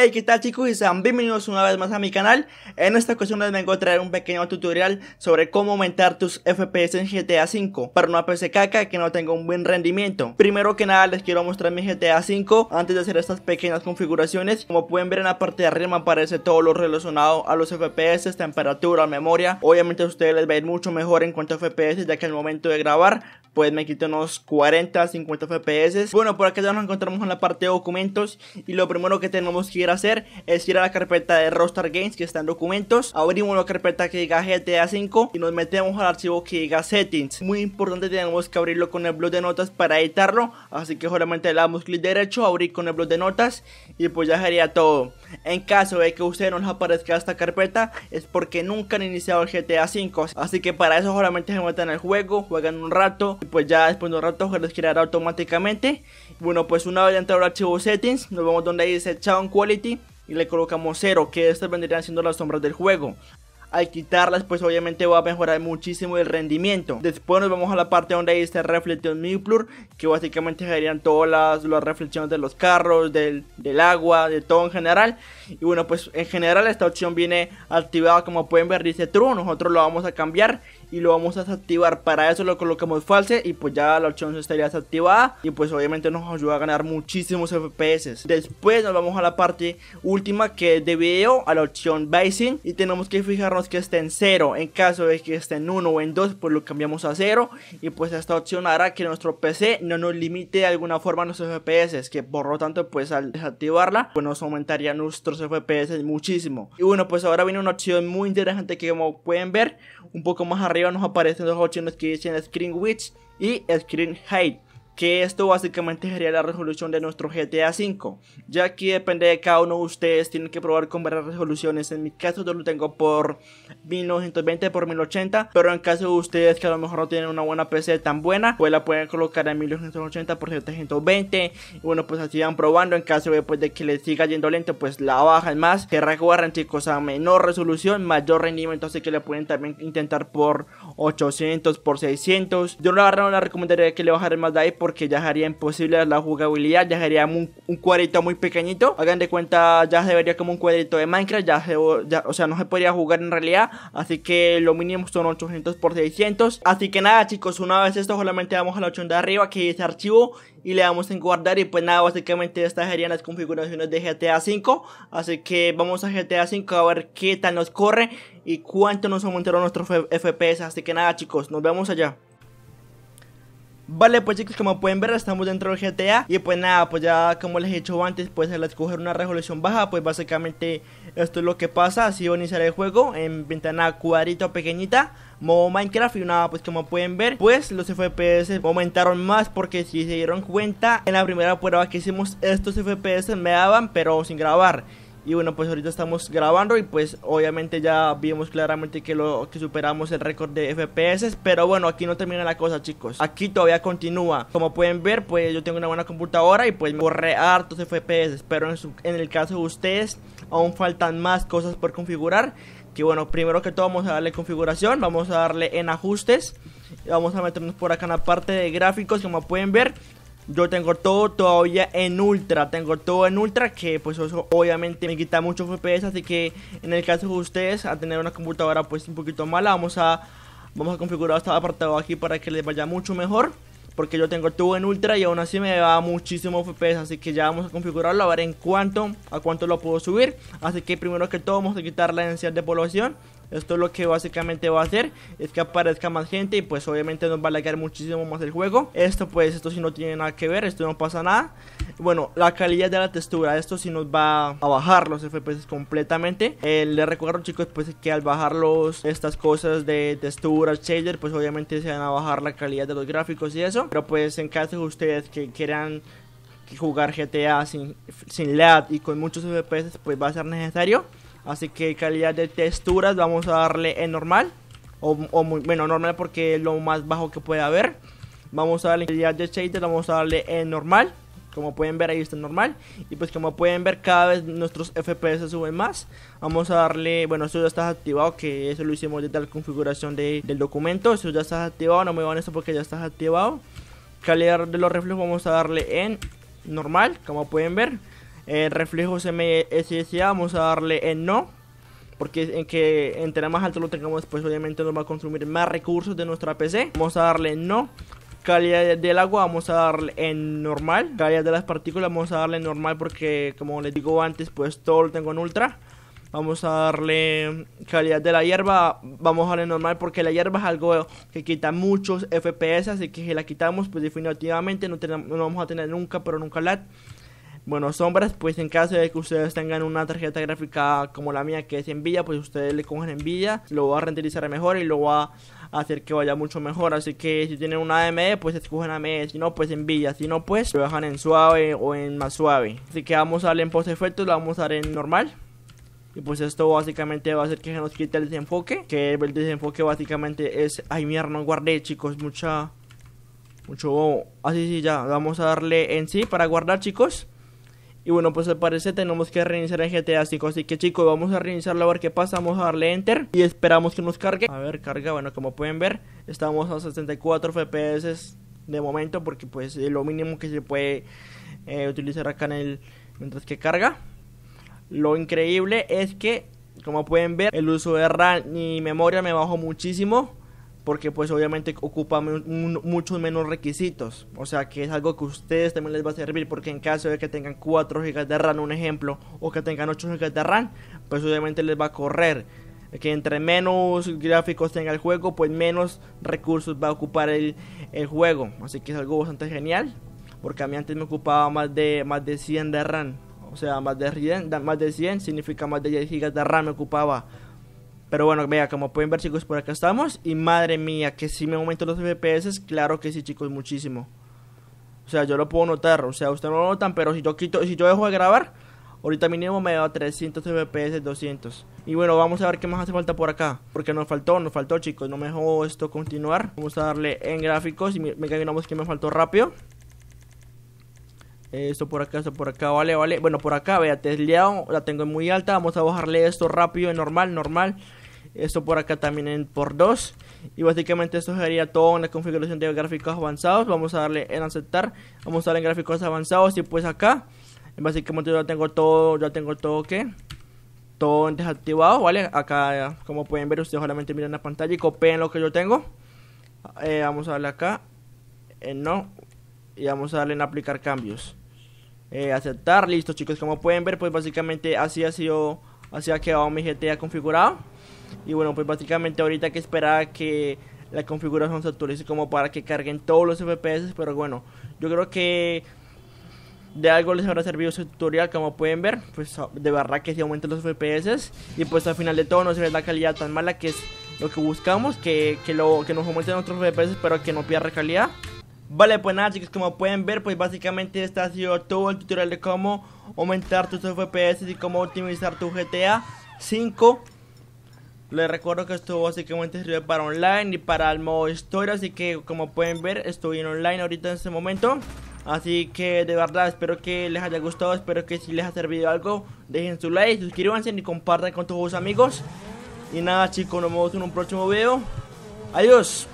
Hey, ¿qué tal chicos? Y sean bienvenidos una vez más a mi canal. En esta ocasión les vengo a traer un pequeño tutorial sobre cómo aumentar tus FPS en GTA V para una PC caca que no tenga un buen rendimiento. Primero que nada les quiero mostrar mi GTA V antes de hacer estas pequeñas configuraciones. Como pueden ver en la parte de arriba aparece todo lo relacionado a los FPS, temperatura, memoria. Obviamente a ustedes les va a ir mucho mejor en cuanto a FPS ya que al momento de grabar pues me quito unos 40, 50 FPS. Bueno, por acá ya nos encontramos en la parte de documentos y lo primero que tenemos que ir hacer es ir a la carpeta de Rockstar Games que está en documentos, abrimos la carpeta que diga GTA 5 y nos metemos al archivo que diga settings. Muy importante tenemos que abrirlo con el blog de notas para editarlo, así que solamente le damos clic derecho, abrir con el blog de notas y pues ya sería todo. En caso de que usted no les aparezca esta carpeta es porque nunca han iniciado el GTA 5, así que para eso solamente se meten al juego, juegan un rato y pues ya después de un rato se les automáticamente bueno, pues una vez dentro del archivo settings, nos vamos donde dice Sound Quality y le colocamos 0, que estas vendrían siendo las sombras del juego. Al quitarlas, pues obviamente va a mejorar muchísimo el rendimiento. Después nos vamos a la parte donde dice Reflection miplur que básicamente serían todas las, las, reflexiones de los carros, del, del agua, de todo en general. Y bueno, pues en general esta opción viene activada como pueden ver, dice True, nosotros lo vamos a cambiar y lo vamos a desactivar. Para eso lo colocamos false y pues ya la opción estaría desactivada y pues obviamente nos ayuda a ganar muchísimos FPS. Después nos vamos a la parte última que es de video, a la opción Basing y tenemos que fijarnos que esté en 0. En caso de que esté en 1 o en 2 pues lo cambiamos a 0 y pues esta opción hará que nuestro PC no nos limite de alguna forma nuestros FPS, que por lo tanto pues al desactivarla pues nos aumentaría nuestros FPS muchísimo. Y bueno pues ahora viene una opción muy interesante que como pueden ver un poco más arriba arriba nos aparecen dos opciones que dicen Screen Witch y Screen Hate que esto básicamente sería la resolución de nuestro GTA V, ya que depende de cada uno de ustedes, tienen que probar con varias resoluciones, en mi caso yo lo tengo por 1920 por 1080, pero en caso de ustedes que a lo mejor no tienen una buena PC tan buena, pues la pueden colocar en 1980 por 720, y bueno pues así van probando, en caso de, pues, de que les siga yendo lento, pues la bajan más, que recuerden chicos, a menor resolución, mayor rendimiento, así que le pueden también intentar por 800, por 600, yo la verdad no la recomendaría que le bajaran más de ahí, por porque ya sería imposible la jugabilidad, ya sería un, cuadrito muy pequeñito. Hagan de cuenta, ya se vería como un cuadrito de Minecraft, ya, o sea, no se podría jugar en realidad, así que lo mínimo son 800 por 600. Así que nada, chicos, una vez esto solamente vamos a la opción de arriba que dice archivo y le damos en guardar y pues nada, básicamente estas serían las configuraciones de GTA V, así que vamos a GTA V a ver qué tal nos corre y cuánto nos aumentaron nuestros FPS, así que nada, chicos, nos vemos allá. Vale, pues chicos, como pueden ver, estamos dentro del GTA Y pues nada, pues ya como les he dicho antes, pues al escoger una resolución baja Pues básicamente esto es lo que pasa, así voy a iniciar el juego En ventana cuadrito pequeñita modo Minecraft y nada, pues como pueden ver, pues los FPS aumentaron más porque si se dieron cuenta, en la primera prueba que hicimos estos FPS me daban pero sin grabar y bueno, pues ahorita estamos grabando y pues obviamente ya vimos claramente que lo que superamos el récord de FPS, pero bueno, aquí no termina la cosa, chicos. Aquí todavía continúa. Como pueden ver, pues yo tengo una buena computadora y pues me borré hartos FPS, pero en, en el caso de ustedes aún faltan más cosas por configurar. Que bueno, primero que todo vamos a darle configuración, vamos a darle en ajustes, y vamos a meternos por acá en la parte de gráficos, como pueden ver, yo tengo todo todavía en ultra. Tengo todo en ultra que pues eso obviamente me quita mucho FPS. Así que en el caso de ustedes a tener una computadora pues un poquito mala vamos a, vamos a configurar este apartado aquí para que les vaya mucho mejor. Porque yo tengo todo en ultra y aún así me da muchísimo FPS. Así que ya vamos a configurarlo a ver en cuánto, a cuánto lo puedo subir. Así que primero que todo vamos a quitar la densidad de población. Esto lo que básicamente va a hacer es que aparezca más gente y pues obviamente nos va a lagar muchísimo más el juego. Esto pues, esto sí no tiene nada que ver, esto no pasa nada. Bueno, la calidad de la textura, esto sí nos va a bajar los FPS completamente. Eh, les recuerdo chicos pues que al bajar los, estas cosas de textura, shader, pues obviamente se van a bajar la calidad de los gráficos y eso. Pero pues en caso de ustedes que quieran jugar GTA sin, sin y con muchos FPS, pues va a ser necesario. Así que calidad de texturas vamos a darle en normal. O, bueno, normal porque es lo más bajo que puede haber. Vamos a darle calidad de shader, vamos a darle en normal. Como pueden ver ahí está normal. Y pues como pueden ver cada vez nuestros FPS suben más. Vamos a darle, bueno eso ya está activado que eso lo hicimos desde la configuración del documento. Eso ya está activado, no me van eso porque ya está activado. Calidad de los reflejos vamos a darle en normal, como pueden ver eh, reflejos MSS, vamos a darle en no. Porque en que entre más alto lo tengamos, pues obviamente nos va a consumir más recursos de nuestra PC. Vamos a darle en no. Calidad del agua vamos a darle en normal. Calidad de las partículas vamos a darle en normal porque como les digo antes, pues todo lo tengo en ultra. Vamos a darle calidad de la hierba, vamos a darle normal porque la hierba es algo que quita muchos FPS, así que si la quitamos, pues definitivamente no, vamos a tener nunca, pero nunca lag. Bueno, sombras, pues en caso de que ustedes tengan una tarjeta gráfica como la mía que es en villa, pues ustedes le cogen en villa, lo va a renderizar mejor y lo va a hacer que vaya mucho mejor. Así que si tienen una AMD, e, pues escogen AMD, e. si no, pues en villa. si no, pues lo dejan en suave o en más suave. Así que vamos a darle en post efectos, lo vamos a dar en normal. Y pues esto básicamente va a hacer que se nos quite el desenfoque, que el desenfoque básicamente es, ay mierda, no guardé chicos, mucha... Mucho bobo. Así sí, ya. Vamos a darle en sí para guardar, chicos. Y bueno, pues al parecer tenemos que reiniciar el GTA 5. Así que chicos, vamos a reiniciarlo a ver qué pasa. Vamos a darle enter y esperamos que nos cargue. A ver, carga. Bueno, como pueden ver, estamos a 64 FPS de momento. Porque pues es lo mínimo que se puede eh, utilizar acá en el... Mientras que carga. Lo increíble es que, como pueden ver, el uso de RAM y memoria me bajó muchísimo porque pues obviamente ocupa muchos menos requisitos. O sea que es algo que a ustedes también les va a servir porque en caso de que tengan 4 GB de RAM, un ejemplo, o que tengan 8 GB de RAM, pues obviamente les va a correr. Que entre menos gráficos tenga el juego, pues menos recursos va a ocupar el, el juego. Así que es algo bastante genial. Porque a mí antes me ocupaba más de, más de 100 de RAM. O sea, más de, más de 100 significa más de 10 GB de RAM me ocupaba pero bueno, vea, como pueden ver chicos, por acá estamos. Y madre mía, que si me aumento los FPS, claro que sí chicos, muchísimo. O sea, yo lo puedo notar, o sea, ustedes no lo notan, pero si yo quito, si yo dejo de grabar, ahorita mínimo me da 300 FPS, 200. Y bueno, vamos a ver qué más hace falta por acá, porque nos faltó, nos faltó chicos, no me dejó esto continuar. Vamos a darle en gráficos y me caminamos que me faltó rápido. Esto por acá, esto por acá, vale, vale. Bueno, por acá, vea, tesleado, la tengo muy alta. Vamos a bajarle esto rápido, normal, normal esto por acá también en por 2 y básicamente esto sería todo en la configuración de gráficos avanzados vamos a darle en aceptar vamos a darle en gráficos avanzados y pues acá básicamente ya tengo todo ya tengo todo que todo desactivado vale acá como pueden ver ustedes solamente miran la pantalla y copian lo que yo tengo eh, vamos a darle acá en eh, no y vamos a darle en aplicar cambios eh, aceptar listo chicos como pueden ver pues básicamente así ha sido así ha quedado mi GTA configurado y bueno, pues básicamente ahorita que esperaba que la configuración se actualice como para que carguen todos los FPS. Pero bueno, yo creo que de algo les habrá servido su tutorial, como pueden ver. Pues de verdad que se sí aumentan los FPS. Y pues al final de todo no se ve la calidad tan mala que es lo que buscamos. Que, que lo, que nos aumenten nuestros FPS pero que no pierda calidad. Vale, pues nada chicos, como pueden ver, pues básicamente este ha sido todo el tutorial de cómo aumentar tus FPS y cómo optimizar tu GTA 5 les recuerdo que esto básicamente sirve para online y para el modo historia, así que como pueden ver estoy en online ahorita en este momento. Así que de verdad espero que les haya gustado, espero que si les ha servido algo, dejen su like, suscríbanse y compartan con todos sus amigos. Y nada chicos, nos vemos en un próximo video. Adiós.